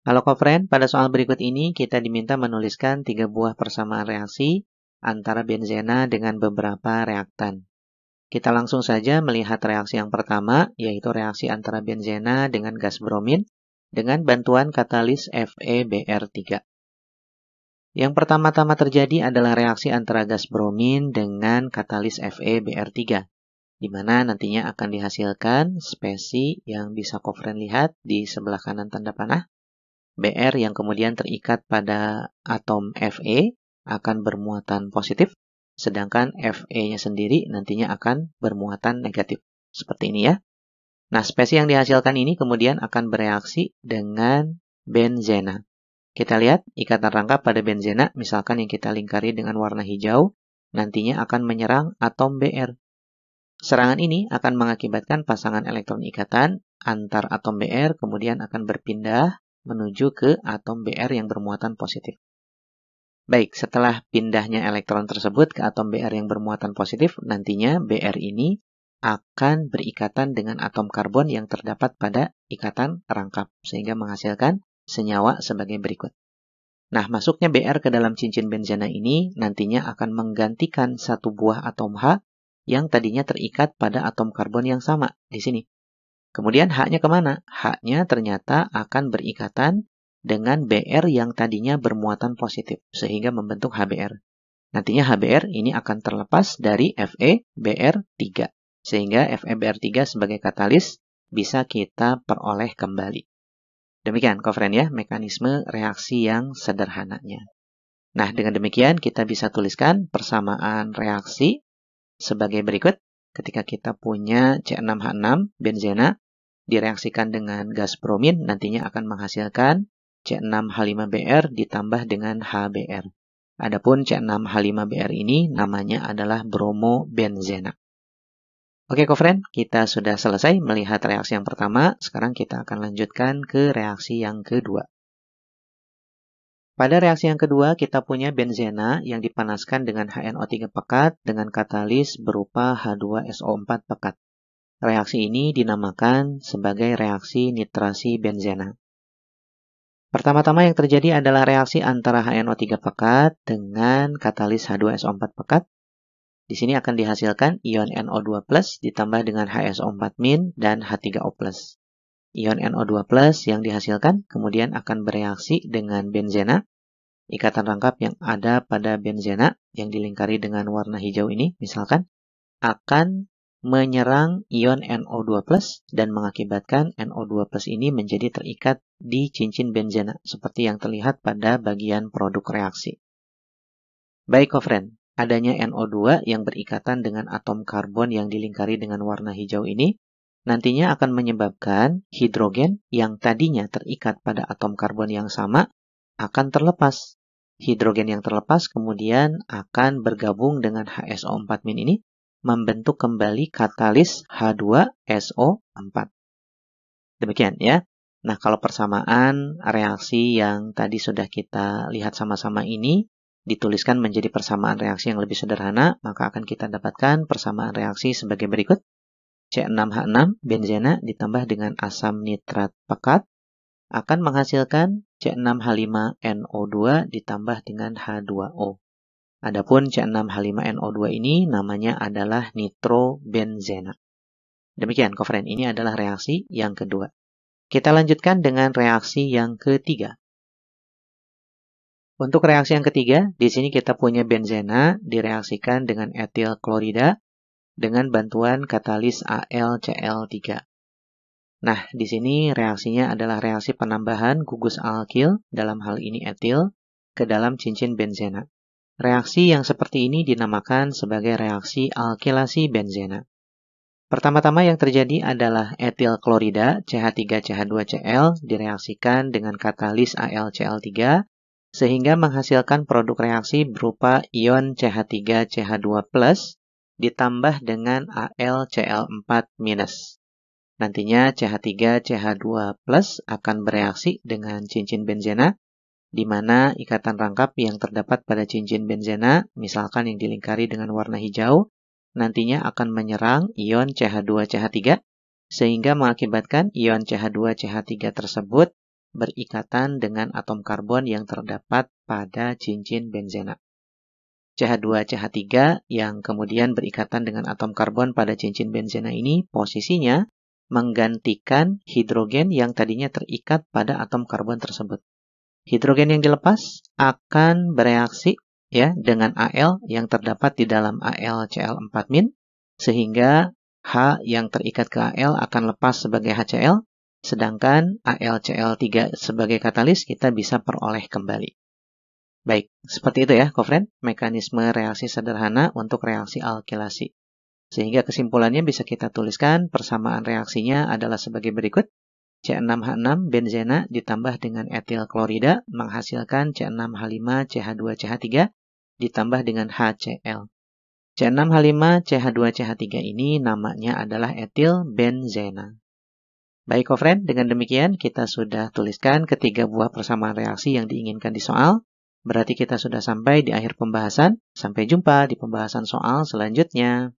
Halo kofren, pada soal berikut ini kita diminta menuliskan tiga buah persamaan reaksi antara benzena dengan beberapa reaktan. Kita langsung saja melihat reaksi yang pertama, yaitu reaksi antara benzena dengan gas bromin dengan bantuan katalis FeBr3. Yang pertama-tama terjadi adalah reaksi antara gas bromin dengan katalis FeBr3, di mana nantinya akan dihasilkan spesi yang bisa kofren lihat di sebelah kanan tanda panah, BR yang kemudian terikat pada atom Fe akan bermuatan positif, sedangkan Fe-nya sendiri nantinya akan bermuatan negatif. Seperti ini ya. Nah, spesies yang dihasilkan ini kemudian akan bereaksi dengan benzena. Kita lihat ikatan rangka pada benzena, misalkan yang kita lingkari dengan warna hijau, nantinya akan menyerang atom BR. Serangan ini akan mengakibatkan pasangan elektron ikatan antar atom BR kemudian akan berpindah menuju ke atom Br yang bermuatan positif. Baik, setelah pindahnya elektron tersebut ke atom Br yang bermuatan positif, nantinya Br ini akan berikatan dengan atom karbon yang terdapat pada ikatan rangkap, sehingga menghasilkan senyawa sebagai berikut. Nah, masuknya Br ke dalam cincin benzena ini nantinya akan menggantikan satu buah atom H yang tadinya terikat pada atom karbon yang sama di sini. Kemudian haknya kemana? Haknya ternyata akan berikatan dengan BR yang tadinya bermuatan positif, sehingga membentuk HBR. Nantinya HBR ini akan terlepas dari FeBr3, sehingga FeBr3 sebagai katalis bisa kita peroleh kembali. Demikian, kofren ya, mekanisme reaksi yang sederhananya. Nah, dengan demikian kita bisa tuliskan persamaan reaksi sebagai berikut ketika kita punya C6H6 benzena direaksikan dengan gas bromin nantinya akan menghasilkan C6H5Br ditambah dengan HBr. Adapun C6H5Br ini namanya adalah bromobenzena. Oke, co-friend, kita sudah selesai melihat reaksi yang pertama. Sekarang kita akan lanjutkan ke reaksi yang kedua. Pada reaksi yang kedua, kita punya benzena yang dipanaskan dengan HNO3 pekat dengan katalis berupa H2SO4 pekat. Reaksi ini dinamakan sebagai reaksi nitrasi benzena. Pertama-tama yang terjadi adalah reaksi antara HNO3 pekat dengan katalis H2SO4 pekat. Di sini akan dihasilkan ion NO2+, ditambah dengan HSO4- dan H3O+. Ion NO2+, yang dihasilkan kemudian akan bereaksi dengan benzena, ikatan rangkap yang ada pada benzena yang dilingkari dengan warna hijau ini misalkan, akan menyerang ion NO2+, dan mengakibatkan NO2+, ini menjadi terikat di cincin benzena, seperti yang terlihat pada bagian produk reaksi. Baik, kofren, adanya NO2 yang berikatan dengan atom karbon yang dilingkari dengan warna hijau ini nantinya akan menyebabkan hidrogen yang tadinya terikat pada atom karbon yang sama akan terlepas. Hidrogen yang terlepas kemudian akan bergabung dengan HSO4- ini membentuk kembali katalis H2SO4. Demikian ya. Nah, kalau persamaan reaksi yang tadi sudah kita lihat sama-sama ini dituliskan menjadi persamaan reaksi yang lebih sederhana, maka akan kita dapatkan persamaan reaksi sebagai berikut. C6H6 benzena ditambah dengan asam nitrat pekat akan menghasilkan C6H5NO2 ditambah dengan H2O. Adapun C6H5NO2 ini namanya adalah nitrobenzena. Demikian Kofren ini adalah reaksi yang kedua. Kita lanjutkan dengan reaksi yang ketiga. Untuk reaksi yang ketiga, di sini kita punya benzena direaksikan dengan etil klorida dengan bantuan katalis AlCl3. Nah, di sini reaksinya adalah reaksi penambahan gugus alkil, dalam hal ini etil, ke dalam cincin benzena. Reaksi yang seperti ini dinamakan sebagai reaksi alkilasi benzena. Pertama-tama yang terjadi adalah etil klorida CH3CH2Cl direaksikan dengan katalis AlCl3 sehingga menghasilkan produk reaksi berupa ion CH3CH2+, ditambah dengan AlCl4 minus. Nantinya CH3, CH2 plus akan bereaksi dengan cincin benzena, di mana ikatan rangkap yang terdapat pada cincin benzena, misalkan yang dilingkari dengan warna hijau, nantinya akan menyerang ion CH2CH3, sehingga mengakibatkan ion CH2CH3 tersebut berikatan dengan atom karbon yang terdapat pada cincin benzena. CH2, CH3 yang kemudian berikatan dengan atom karbon pada cincin benzena ini posisinya menggantikan hidrogen yang tadinya terikat pada atom karbon tersebut. Hidrogen yang dilepas akan bereaksi ya dengan Al yang terdapat di dalam AlCl4- sehingga H yang terikat ke Al akan lepas sebagai HCl sedangkan AlCl3 sebagai katalis kita bisa peroleh kembali. Baik, seperti itu ya, Kofren, mekanisme reaksi sederhana untuk reaksi alkilasi. Sehingga kesimpulannya bisa kita tuliskan persamaan reaksinya adalah sebagai berikut. C6H6 benzena ditambah dengan etil klorida menghasilkan C6H5CH2CH3 ditambah dengan HCl. C6H5CH2CH3 ini namanya adalah etil benzena. Baik, Kofren, dengan demikian kita sudah tuliskan ketiga buah persamaan reaksi yang diinginkan di soal. Berarti kita sudah sampai di akhir pembahasan. Sampai jumpa di pembahasan soal selanjutnya.